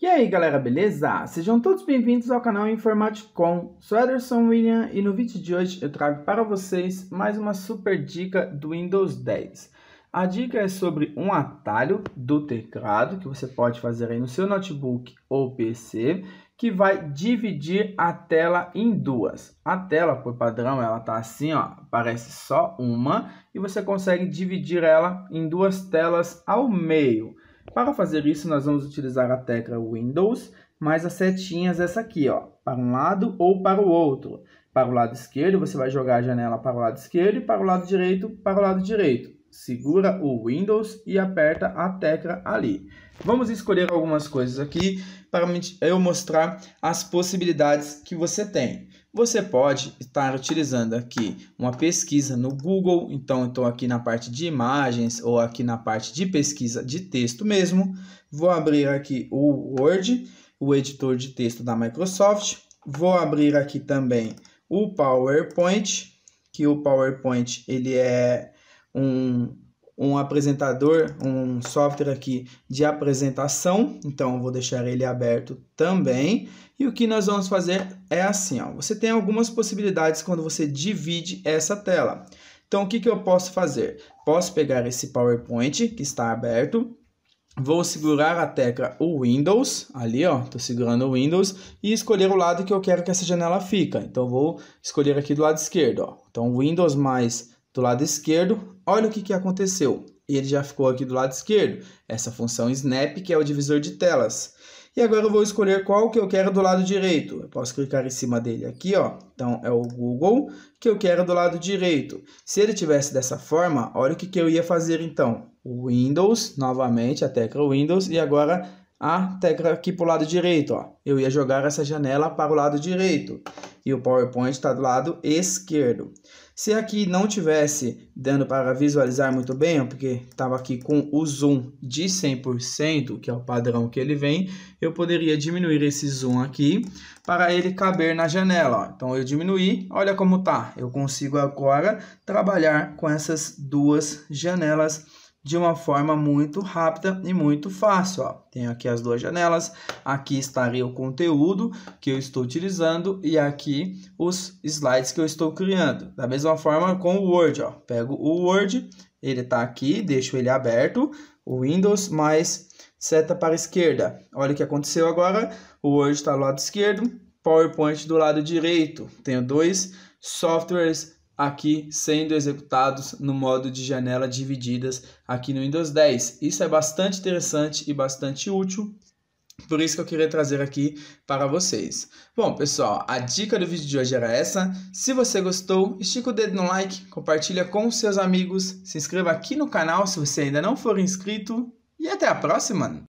E aí galera, beleza? Sejam todos bem-vindos ao canal Informaticom, sou Ederson William e no vídeo de hoje eu trago para vocês mais uma super dica do Windows 10. A dica é sobre um atalho do teclado que você pode fazer aí no seu notebook ou PC que vai dividir a tela em duas. A tela, por padrão, ela tá assim, ó, parece só uma e você consegue dividir ela em duas telas ao meio. Para fazer isso, nós vamos utilizar a tecla Windows mais as setinhas essa aqui, ó, para um lado ou para o outro. Para o lado esquerdo, você vai jogar a janela para o lado esquerdo e para o lado direito, para o lado direito segura o Windows e aperta a tecla ali. Vamos escolher algumas coisas aqui para eu mostrar as possibilidades que você tem. Você pode estar utilizando aqui uma pesquisa no Google, então estou aqui na parte de imagens ou aqui na parte de pesquisa de texto mesmo. Vou abrir aqui o Word, o editor de texto da Microsoft. Vou abrir aqui também o PowerPoint, que o PowerPoint ele é um, um apresentador, um software aqui de apresentação, então vou deixar ele aberto também. E o que nós vamos fazer é assim, ó, você tem algumas possibilidades quando você divide essa tela. Então, o que, que eu posso fazer? Posso pegar esse PowerPoint que está aberto, vou segurar a tecla Windows, ali ó, tô segurando o Windows, e escolher o lado que eu quero que essa janela fica. Então, vou escolher aqui do lado esquerdo, ó. Então, Windows mais do lado esquerdo, olha o que, que aconteceu. Ele já ficou aqui do lado esquerdo. Essa função snap, que é o divisor de telas. E agora eu vou escolher qual que eu quero do lado direito. Eu posso clicar em cima dele aqui, ó. Então, é o Google que eu quero do lado direito. Se ele tivesse dessa forma, olha o que, que eu ia fazer então. Windows, novamente, a tecla Windows, e agora a tecla aqui para o lado direito. Ó. Eu ia jogar essa janela para o lado direito e o PowerPoint está do lado esquerdo. Se aqui não tivesse dando para visualizar muito bem, ó, porque estava aqui com o zoom de 100%, que é o padrão que ele vem, eu poderia diminuir esse zoom aqui para ele caber na janela. Ó. Então eu diminuí, olha como tá. Eu consigo agora trabalhar com essas duas janelas de uma forma muito rápida e muito fácil. Ó. Tenho aqui as duas janelas, aqui estaria o conteúdo que eu estou utilizando e aqui os slides que eu estou criando. Da mesma forma com o Word, ó. pego o Word, ele está aqui, deixo ele aberto, o Windows mais seta para a esquerda. Olha o que aconteceu agora, o Word está do lado esquerdo, PowerPoint do lado direito. Tenho dois softwares aqui sendo executados no modo de janela divididas aqui no Windows 10. Isso é bastante interessante e bastante útil. Por isso que eu queria trazer aqui para vocês. Bom, pessoal, a dica do vídeo de hoje era essa. Se você gostou, estica o dedo no like, compartilha com seus amigos, se inscreva aqui no canal se você ainda não for inscrito e até a próxima!